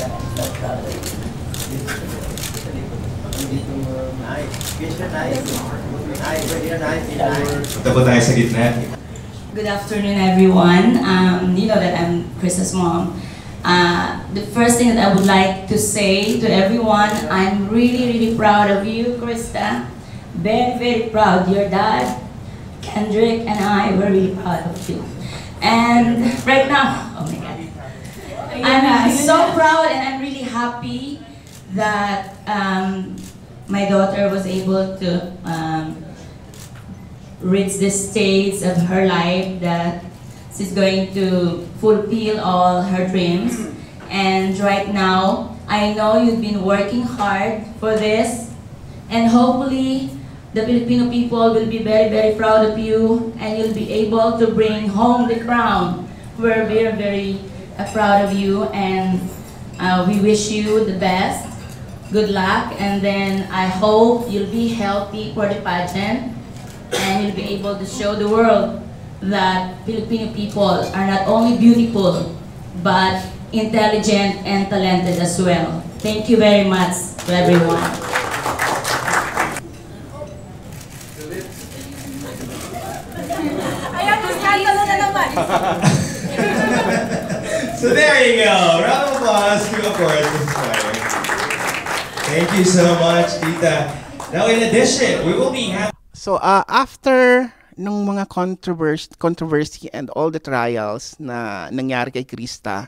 Good afternoon, everyone. Um, you know that I'm Chris's mom. Uh, the first thing that I would like to say to everyone, I'm really, really proud of you, Krista. Very, very proud. Your dad, Kendrick, and I were really proud of you. And right now, oh my God. I'm so proud and I'm really happy that um, my daughter was able to um, reach the stage of her life that she's going to fulfill all her dreams. And right now, I know you've been working hard for this. And hopefully, the Filipino people will be very, very proud of you and you'll be able to bring home the crown. We're very, very proud of you and uh, we wish you the best. Good luck and then I hope you'll be healthy for the pageant and you'll be able to show the world that Filipino people are not only beautiful but intelligent and talented as well. Thank you very much to everyone. I understand na So there you go. Round of applause to, of course, Inspire. Thank you so much, Tita. Now, in addition, we will be having... So, uh, after nung mga controversy, controversy and all the trials na nangyari kay Krista,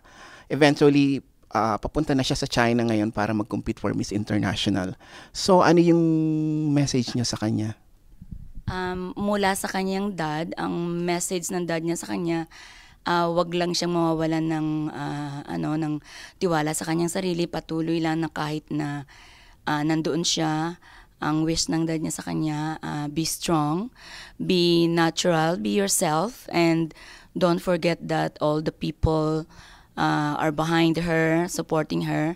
eventually, uh, papunta na siya sa China ngayon para mag-compete for Miss International. So, ano yung message niya sa kanya? Um, mula sa kanyang dad, ang message ng dad niya sa kanya, uh, wag lang siyang mawawalan ng uh, ano ng tiwala sa kanyang sarili patuloy lang na kahit na uh, nandoon siya ang wish ng dad niya sa kanya uh, be strong be natural be yourself and don't forget that all the people uh, are behind her supporting her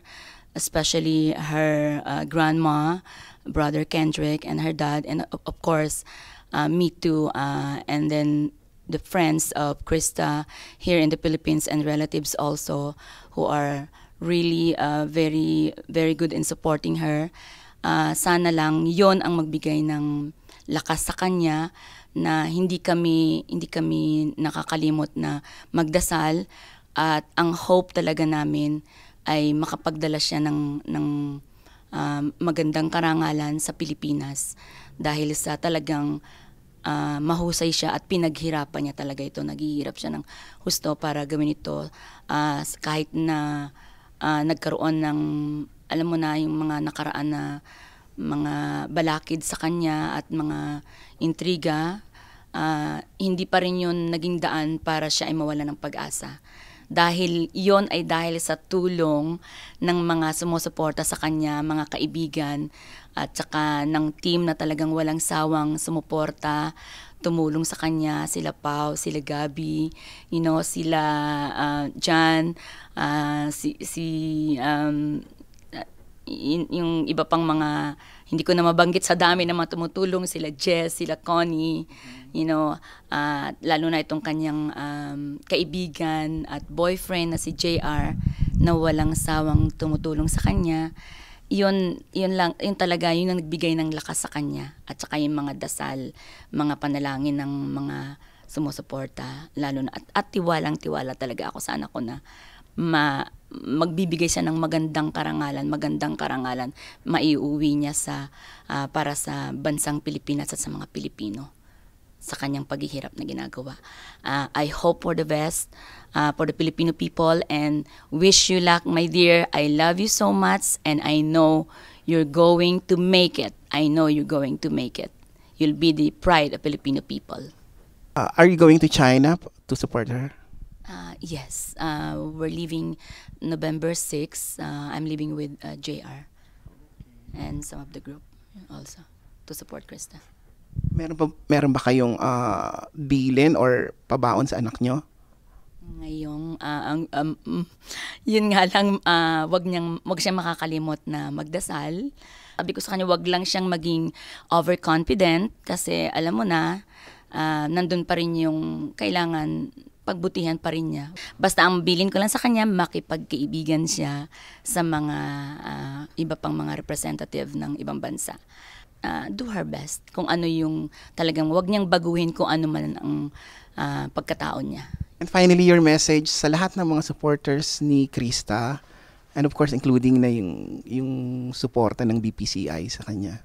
especially her uh, grandma brother Kendrick and her dad and of course uh, me too uh, and then the friends of Krista here in the Philippines and relatives also who are really uh, very very good in supporting her. Uh, sana lang 'yon ang magbigay ng lakas sa kanya na hindi kami hindi kami nakakalimot na magdasal at ang hope talaga namin ay makapagdala siya ng ng um, magandang karangalan sa Pilipinas dahil sa talagang uh, mahusay siya at pinaghirapan niya talaga ito. Naghihirap siya ng husto para gawin ito uh, kahit na uh, nagkaroon ng, alam mo na, yung mga nakaraan na mga balakid sa kanya at mga intriga, uh, hindi pa rin yun naging daan para siya ay mawala ng pag-asa dahil yon ay dahil sa tulong ng mga sumusuporta sa kanya, mga kaibigan at saka ng team na talagang walang sawang sumuporta, tumulong sa kanya, sila Pau, sila Gabi, you know, sila uh, ah, John, uh, ah, si si um, yung iba pang mga hindi ko na mabanggit sa dami ng mga tumutulong sila Jess, sila Connie, you know, uh, lalo na itong kanyang um, kaibigan at boyfriend na si JR na walang sawang tumutulong sa kanya. Yun, yun lang, yun talaga, yun ang nagbigay ng lakas sa kanya. At saka yung mga dasal, mga panalangin ng mga sumusuporta, lalo na, at, at tiwalang tiwala talaga ako sa anak ko na ma magbibigay siya ng magandang karangalan, magandang karangalan maiuwi niya sa uh, para sa bansang Pilipinas at sa mga Pilipino sa kanyang paghihirap na ginagawa. Uh, I hope for the best uh, for the Filipino people and wish you luck, my dear. I love you so much and I know you're going to make it. I know you're going to make it. You'll be the pride of Filipino people. Uh, are you going to China to support her? Uh, yes, uh, we're leaving November 6 Uh, I'm leaving with uh, JR and some of the group also to support Krista. Meron ba, meron ba kayong uh, bilin or pabaon sa anak nyo? Ngayong, uh, ang, um, yun nga lang, uh, wag, niyang, wag siyang makakalimot na magdasal. Sabi ko sa kanya, wag lang siyang maging overconfident kasi alam mo na, uh, nandun pa rin yung kailangan pagbutihan pa rin niya. Basta ang bilin ko lang sa kanya, makipagkaibigan siya sa mga uh, iba pang mga representative ng ibang bansa. Uh, do her best kung ano yung talagang wag niyang baguhin kung ano man ang uh, ah, pagkataon niya. And finally, your message sa lahat ng mga supporters ni Krista and of course including na yung yung suporta ng BPCI sa kanya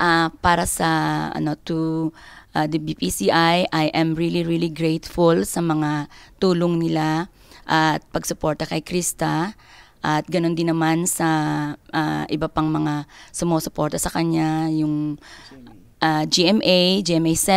uh, para sa ano to uh, the BPCI. I am really really grateful sa mga tulong nila ah, at pagsuporta kay Krista. At ganun din naman sa uh, iba pang mga sumusuporta sa kanya, yung uh, GMA, GMA7,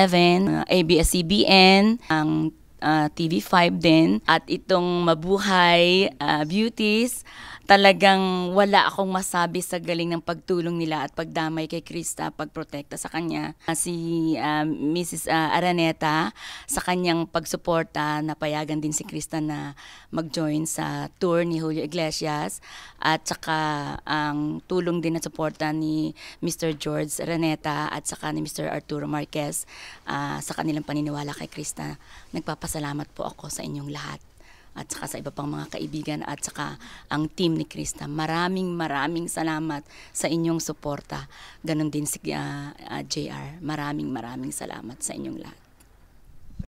uh, ABS-CBN, ang uh, TV5 din, at itong Mabuhay uh, Beauties, talagang wala akong masabi sa galing ng pagtulong nila at pagdamay kay Krista, pagprotekta sa kanya. Ah, si uh, ah, Mrs. Uh, ah, Araneta sa kanyang pagsuporta, napayagan din si Krista na mag-join sa tour ni Julio Iglesias at saka ang tulong din at suporta ni Mr. George Araneta at saka ni Mr. Arturo Marquez uh, sa kanilang paniniwala kay Krista. Nagpapasalamat po ako sa inyong lahat at saka sa iba pang mga kaibigan at saka ang team ni Krista. Maraming maraming salamat sa inyong suporta. Ganon din si uh, ah, uh, ah, JR. Maraming maraming salamat sa inyong lahat.